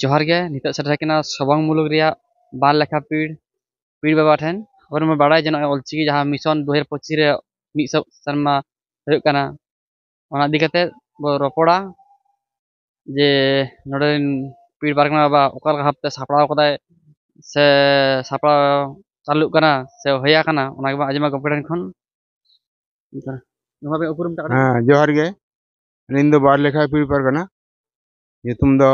ᱡᱚᱦᱟᱨ ᱜᱮ ᱱᱤᱛᱚᱜ ᱥᱮᱴᱮᱨ ᱠᱟᱱᱟ ᱥᱚᱵᱚᱝ ᱢᱩᱞᱩᱠ ᱨᱮᱭᱟᱜ ᱵᱟᱨ ᱞᱮᱠᱷᱟ ᱯᱤᱲ ᱯᱤᱲ ᱵᱟᱵᱟ ᱴᱷᱮᱱ ᱟᱵᱚ ᱢᱟ ᱵᱟᱲᱟᱭ ᱡᱮ ᱱᱚᱜᱼᱚᱭ ᱚᱞᱪᱤᱠᱤ ᱡᱟᱦᱟᱸ ᱢᱤᱥᱚᱱ ᱫᱩ ᱦᱟᱡᱟᱨ ᱯᱚᱸᱪᱤᱥ ᱨᱮ ᱢᱤᱫ ᱥᱚ ᱥᱮᱨᱢᱟ ᱦᱩᱭᱩᱜ ᱠᱟᱱᱟ ᱚᱱᱟ ᱤᱫᱤ ᱠᱟᱛᱮᱫ ᱵᱚ ᱨᱚᱯᱚᱲᱟ ᱡᱮ ᱱᱚᱰᱮᱱ ᱯᱤᱲ ᱯᱟᱨᱜᱟᱱᱟ ᱵᱟᱵᱟ ᱚᱠᱟ ᱞᱮᱠᱟ ᱵᱷᱟᱵᱛᱮ ᱥᱟᱯᱲᱟᱣ ᱠᱟᱫᱟᱭ ᱥᱮ ᱥᱟᱯᱲᱟᱣ ᱪᱟᱹᱞᱩᱜ ᱠᱟᱱᱟ ᱥᱮ ᱦᱩᱭ ᱟᱠᱟᱱᱟ ᱚᱱᱟ ᱜᱮᱵᱚᱱ ᱟᱸᱡᱚᱢᱟ ᱜᱚᱢᱠᱮ ᱴᱷᱮᱱ ᱠᱷᱚᱱ ᱱᱚᱣᱟ ᱵᱮ ᱩᱯᱨᱩᱢ ᱴᱟᱜ ᱦᱮᱸ ᱡᱚᱦᱟᱨ ᱜᱮ ᱟᱹᱞᱤᱧ ᱫᱚ ᱵᱟᱨ ᱞᱮᱠᱷᱟ ᱯᱤᱲ ᱯᱟᱨᱜᱟᱱᱟ ᱧᱩᱛᱩᱢ ᱫᱚ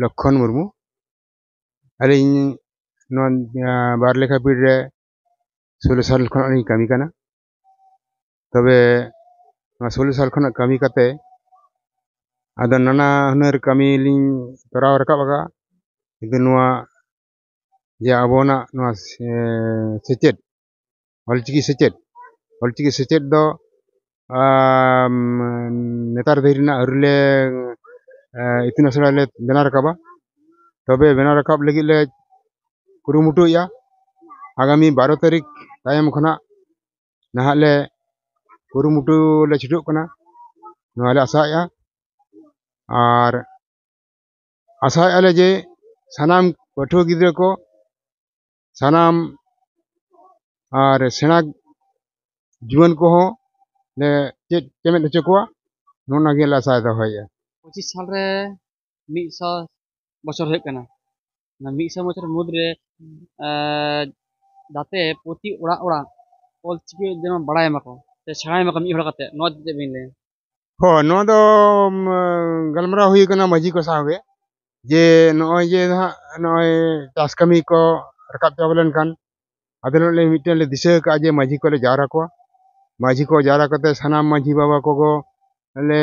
ᱞᱚᱠᱠᱷᱚᱱ ᱢᱩᱨᱢᱩ ᱟᱹᱞᱤᱧ ᱱᱚᱣᱟ ᱵᱟᱨᱞᱮᱠᱷᱟ ᱵᱤᱨ ᱨᱮ ᱥᱳᱞᱳ ᱥᱟᱞ ᱠᱷᱚᱱᱟᱜ ᱞᱤᱧ ᱠᱟᱹᱢᱤ ᱠᱟᱱᱟ ᱛᱚᱵᱮ ᱱᱚᱣᱟ ᱥᱳᱞᱳ ᱥᱟᱞ ᱠᱷᱚᱱᱟᱜ ᱠᱟᱹᱢᱤ ᱠᱟᱛᱮ ᱟᱫᱚ ᱱᱟᱱᱟ ᱦᱩᱱᱟᱹᱨ ᱠᱟᱹᱢᱤ ᱞᱤᱧ ᱛᱚᱨᱟᱣ ᱨᱟᱠᱟᱵ ᱟᱠᱟᱫᱼᱟ ᱠᱤᱱᱛᱩ ᱱᱚᱣᱟ ᱡᱮ ᱟᱵᱚᱱᱟᱜ ᱱᱚᱣᱟ ᱥᱮᱪᱮᱫ ᱚᱞᱪᱤᱠᱤ ᱥᱮᱪᱮᱫ ᱚᱞᱪᱤᱠᱤ ᱥᱮᱪᱮᱫ ᱫᱚ ᱱᱮᱛᱟᱨ ᱫᱷᱟᱹᱨᱤᱡ ᱨᱮᱱᱟᱜ ᱟᱹᱣᱨᱤ ᱞᱮ इतना सड़ा ले बना रखा तब बना रखा लगे कुरुमुटो आगामी बारो तारीख तयम खना नहाले कुरुमुटो ले छुटकना नाले आशा और आशा जे सनाम पठ ग को सनाम और सेना जीवन को चेमेद अचोक नोना आशा दहे पचिस साल बचर होना मिसा बचर मुद्रे जाते ओल चिकी जो बड़ा हाँ गलमरा माजी को सागे जे नये नये चाष कमी को रकाब चाबलेन अब मिट्टे माजी को जारा को माजी को जारा करते सामी बाबा को ᱞᱮ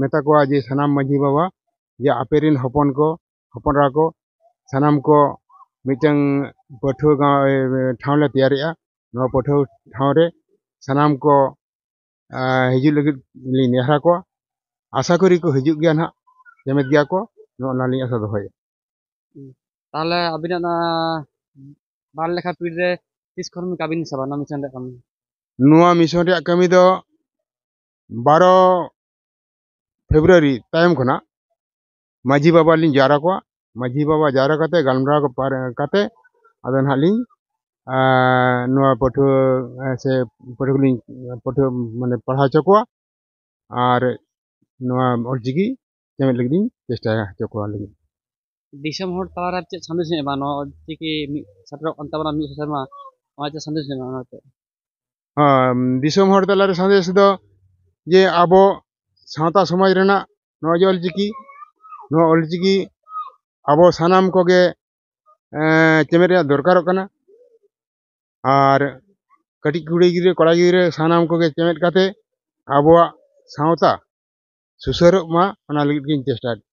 ᱢᱮᱛᱟ ᱠᱚᱣᱟ ᱡᱮ ᱥᱟᱱᱟᱢ ᱢᱟᱺᱡᱷᱤ ᱵᱟᱵᱟ ᱡᱮ ᱟᱯᱮ ᱨᱮᱱ ᱦᱚᱯᱚᱱ ᱠᱚ ᱦᱚᱯᱚᱱᱨᱟ ᱠᱚ ᱥᱟᱱᱟᱢ ᱠᱚ ᱢᱤᱫᱴᱟᱝ ᱯᱟᱹᱴᱷᱩᱣᱟᱹ ᱜᱟᱶ ᱴᱷᱟᱶ ᱞᱮ ᱛᱮᱭᱟᱨᱮᱜᱼᱟ ᱱᱚᱣᱟ ᱯᱟᱹᱴᱷᱩᱣᱟᱹ ᱴᱷᱟᱶ ᱨᱮ ᱥᱟᱱᱟᱢ ᱠᱚ ᱦᱤᱡᱩᱜ ᱞᱟᱹᱜᱤᱫ ᱞᱤᱧ ᱱᱮᱦᱚᱨ ᱟᱠᱚᱣᱟ ᱟᱥᱟ ᱠᱚᱨᱤ ᱠᱚ ᱦᱤᱡᱩᱜ ᱜᱮᱭᱟ ᱱᱟᱦᱟᱜ ᱡᱩᱢᱤᱫ ᱜᱮᱭᱟ ᱠᱚ ᱱᱚᱜᱼᱚ ᱱᱚᱣᱟ ᱞᱤᱧ ᱟᱥᱟ ᱫᱚᱦᱚᱭᱟ ᱛᱟᱦᱚᱞᱮ ᱟᱹᱵᱤᱱᱟᱜ ᱵᱟᱨ ᱞᱮᱠᱷᱟ ᱯᱤᱲ ᱨᱮ ᱛᱤᱥ ᱠᱷᱚᱱ ᱠᱟᱹᱢᱤ ᱥᱟᱵᱟ ᱱᱚᱣᱟ ᱢᱤᱥᱚᱱ ᱨᱮᱭᱟᱜ ᱠᱟᱹᱢᱤ ᱱᱚᱣᱟ ᱢᱤᱥᱚᱱ ᱨᱮᱭᱟᱜ ᱠᱟᱹᱢᱤ ᱫᱚ ᱵᱟᱨᱚ ᱯᱷᱮᱵᱽᱨᱩᱣᱟᱨᱤ ᱛᱟᱭᱚᱢ ᱠᱷᱚᱱᱟᱜ ᱢᱟᱺᱡᱷᱤ ᱵᱟᱵᱟ ᱞᱤᱧ ᱡᱟᱣᱨᱟ ᱠᱚᱣᱟ ᱢᱟᱺᱡᱷᱤ ᱵᱟᱵᱟ ᱡᱟᱣᱨᱟ ᱠᱟᱛᱮ ᱜᱟᱞᱢᱟᱨᱟᱣ ᱠᱟᱛᱮ ᱟᱫᱚ ᱱᱟᱦᱟᱜ ᱞᱤᱧ ᱱᱚᱣᱟ ᱯᱟᱹᱴᱷᱩᱣᱟᱹ ᱥᱮ ᱯᱟᱹᱴᱷᱩᱣᱟᱹ ᱠᱚᱞᱤᱧ ᱯᱟᱹᱴᱷᱩᱣᱟᱹ ᱢᱟᱱᱮ ᱯᱟᱲᱦᱟᱣ ᱦᱚᱪᱚ ᱠᱚᱣᱟ ᱟᱨ ᱱᱚᱣᱟ ᱚᱞᱪᱤᱠᱤ ᱪᱮᱢᱮᱫ ᱞᱟᱹᱜᱤᱫ ᱤᱧ ᱪᱮᱥᱴᱟ ᱦᱚᱪᱚ ᱠᱚᱣᱟ ᱞᱟᱹᱜᱤᱫ ᱫᱤᱥᱚᱢ ᱦᱚᱲ ᱛᱟᱞᱟᱨᱮ ᱪᱮᱫ ᱥᱟᱸᱫᱮᱥ ᱮᱢᱟ ᱱᱚᱣᱟ ᱚᱞᱪᱤᱠᱤ ᱥᱮᱴᱮᱨᱚᱜ ᱠᱟᱱ ᱛᱟᱵᱚᱱᱟ ᱢᱤᱫ ᱥᱮᱨᱢᱟ ᱚᱱᱟ ᱪᱮᱫ ᱥᱟᱸᱫᱮᱥ ᱮᱢᱟ ᱚᱱᱟᱛᱮ ᱦᱚᱸ ᱫᱤᱥᱚᱢ ᱦᱚᱲ ᱛᱟᱞᱟᱨᱮ ᱥᱟᱸᱫᱮᱥ ᱫᱚ ᱡᱮ ᱟᱵᱚ ᱥᱟᱶᱛᱟ ᱥᱚᱢᱟᱡᱽ ᱨᱮᱱᱟᱜ ᱱᱚᱣᱟ ᱡᱮ ᱚᱞᱪᱤᱠᱤ ᱱᱚᱣᱟ ᱚᱞᱪᱤᱠᱤ ᱟᱵᱚ ᱥᱟᱱᱟᱢ ᱠᱚᱜᱮ ᱪᱮᱢᱮᱫ ᱨᱮᱭᱟᱜ ᱫᱚᱨᱠᱟᱨᱚᱜ ᱠᱟᱱᱟ ᱟᱨ ᱠᱟᱹᱴᱤᱡ ᱠᱩᱲᱤ ᱜᱤᱫᱽᱨᱟᱹ ᱠᱚᱲᱟ ᱜᱤᱫᱽᱨᱟᱹ ᱥᱟᱱᱟᱢ ᱠᱚᱜᱮ ᱪᱮᱢᱮᱫ ᱠᱟᱛᱮ ᱟᱵᱚᱣᱟᱜ ᱥᱟᱶᱛᱟ ᱥᱩᱥᱟᱹᱨᱚᱜ ᱢᱟ ᱚᱱᱟ ᱞᱟᱹᱜᱤᱫ ᱜᱤᱧ ᱪᱮᱥᱴᱟᱭᱮᱫᱟ